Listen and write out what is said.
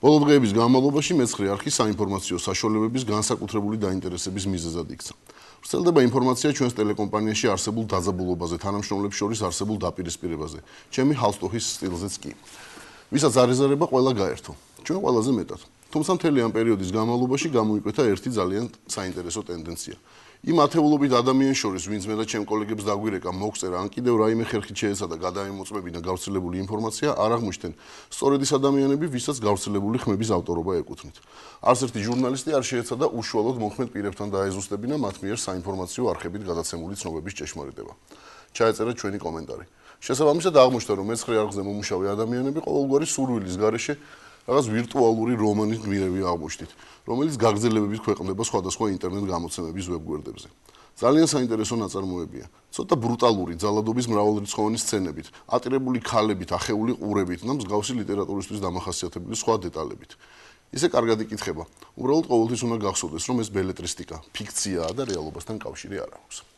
ბოლო დღეების განმავლობაში მეცხრე არქი საინფორმაციო საშუალებების განსაკუთრებული დაინტერესების მიზეზად იქცა. ვრცელდება ინფორმაცია ჩვენს ტელეკომპანიაში არსებულ დაძაბულობაზე, თანამშრომლებს შორის არსებულ დაპირისპირებაზე, ჩემი ჰალსტოხის სტილზეც კი. ვისაც არ ეზარება ყველა გაერთო ჩვენ ყველაზე მეტად თუმცა მთელი ამ პერიოდის განმავლობაში გამოიკვეთა ერთი ძალიან საინტერესო ტენდენცია იმ ათეულობით ადამიანს შორის ვინც მე და ჩემ კოლეგებს დაგვირეკა მოგწერა ან კიდევ რაიმე ხერხი შეეცადა გადაემოწმები და გავრცელებული ინფორმაცია არ აღმოჩნდნენ სწორედ ის ადამიანები ვისაც გავრცელებული ხმების ავტორობა ეკუთვნით არცერთი ჟურნალისტი არ შეეცადა უშუალოდ მოხმედ პირებთან დაეზუსტებინა მათ მიერ საინფორმაციო არქივით გადაცემული ცნობების ჭეშმარიტება ჩაეწერა ჩვენი კომენტარი. შესაბამისად აღმოჩნდა, რომ მეცხრე არხზე მომუშავე ადამიანები ყოველგვარი სურვილის გარეშე რაღაც ვირტუალური რომანის მიერები აღმოჩნდით, რომელიც გაგზელებებს ქვეყნდება სხვადასხვა ინტერნეტ გამოცემების ვებგვერდებზე. ძალიან საინტერესო ნაწარმოებია. ცოტა ბრუტალური ძალადობის მრავალრიცხოვანი სცენებით, ატრებული ქალებით, ახეული ყურებით და მსგავსი ლიტერატურისთვის დამახასიათებელი სხვა დეტალებით. ისე კარგად იკითხება. უბრალოდ ყოველთვის უნდა გახსოვდეს, რომ ეს ბელეტრისტიკა, ფიქცია და რეალობასთან კავშირი არ აქვს.